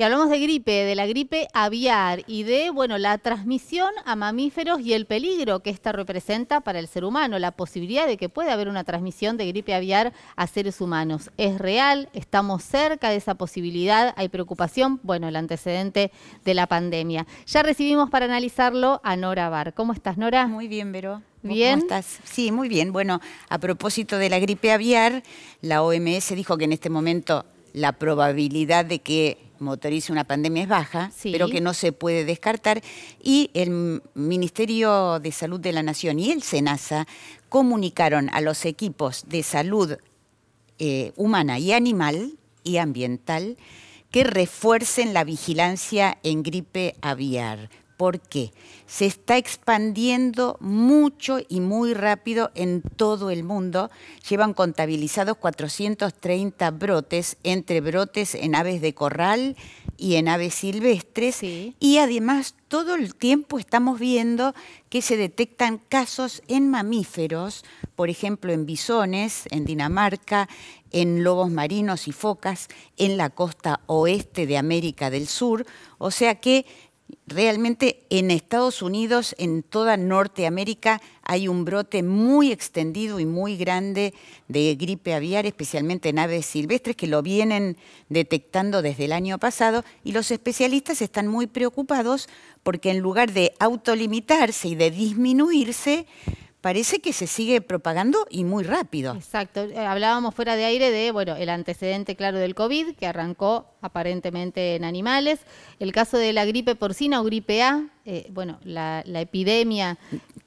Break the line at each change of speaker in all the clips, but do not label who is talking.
Y hablamos de gripe, de la gripe aviar y de, bueno, la transmisión a mamíferos y el peligro que esta representa para el ser humano, la posibilidad de que pueda haber una transmisión de gripe aviar a seres humanos. ¿Es real? ¿Estamos cerca de esa posibilidad? ¿Hay preocupación? Bueno, el antecedente de la pandemia. Ya recibimos para analizarlo a Nora Bar. ¿Cómo estás, Nora? Muy bien, Vero. ¿Bien? ¿Cómo estás? Sí, muy bien. Bueno,
a propósito de la gripe aviar, la OMS dijo que en este momento la probabilidad de que motorice una pandemia es baja, pero que no se puede descartar. Y el Ministerio de Salud de la Nación y el SENASA comunicaron a los equipos de salud eh, humana y animal y ambiental que refuercen la vigilancia en gripe aviar ¿Por qué? Se está expandiendo mucho y muy rápido en todo el mundo. Llevan contabilizados 430 brotes, entre brotes en aves de corral y en aves silvestres. Y además todo el tiempo estamos viendo que se detectan casos en mamíferos, por ejemplo en bisones, en Dinamarca, en lobos marinos y focas, en la costa oeste de América del Sur. O sea que Realmente en Estados Unidos, en toda Norteamérica, hay un brote muy extendido y muy grande de gripe aviar, especialmente en aves silvestres, que lo vienen detectando desde el año pasado y los especialistas están muy preocupados porque en lugar de autolimitarse y de disminuirse, parece que se sigue propagando y muy rápido.
Exacto. Eh, hablábamos fuera de aire de, bueno, el antecedente claro del COVID, que arrancó aparentemente en animales. El caso de la gripe porcina o gripe A, eh, bueno, la, la epidemia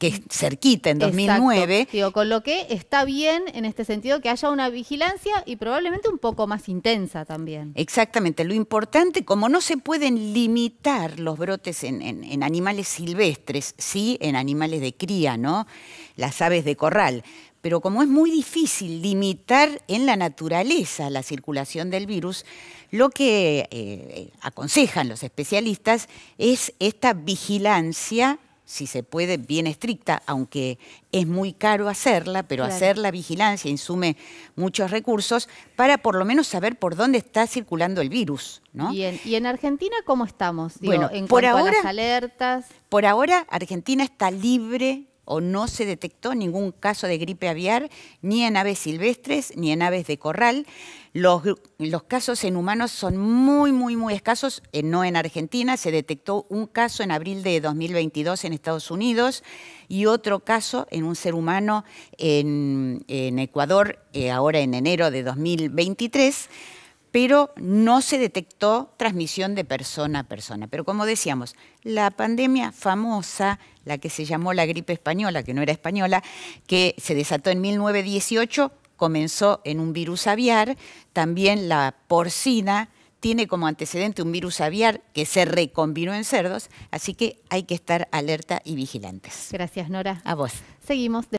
que es cerquita en 2009.
con lo que está bien en este sentido que haya una vigilancia y probablemente un poco más intensa también.
Exactamente, lo importante, como no se pueden limitar los brotes en, animales silvestres, sí en animales de cría, ¿no? Las aves de corral, pero como es muy difícil limitar en la naturaleza la circulación del virus, lo que eh, eh, aconsejan los especialistas es esta vigilancia si se puede, bien estricta, aunque es muy caro hacerla, pero hacer la vigilancia insume muchos recursos para por lo menos saber por dónde está circulando el virus. ¿no? ¿Y,
en, Argentina cómo estamos? bueno, en por ahora, alertas.
Por ahora, Argentina está libre o no se detectó ningún caso de gripe aviar ni en aves silvestres ni en aves de corral. Los, casos en humanos son muy, muy, muy escasos, eh, no en Argentina. Se detectó un caso en abril de 2022 en Estados Unidos y otro caso en un ser humano en, Ecuador, eh, ahora en enero de 2023 pero no se detectó transmisión de persona a persona. Pero como decíamos, la pandemia famosa, la que se llamó la gripe española, que no era española, que se desató en 1918, comenzó en un virus aviar, también la porcina tiene como antecedente un virus aviar que se recombinó en cerdos, así que hay que estar alerta y vigilantes.
Gracias, Nora. A vos. Seguimos.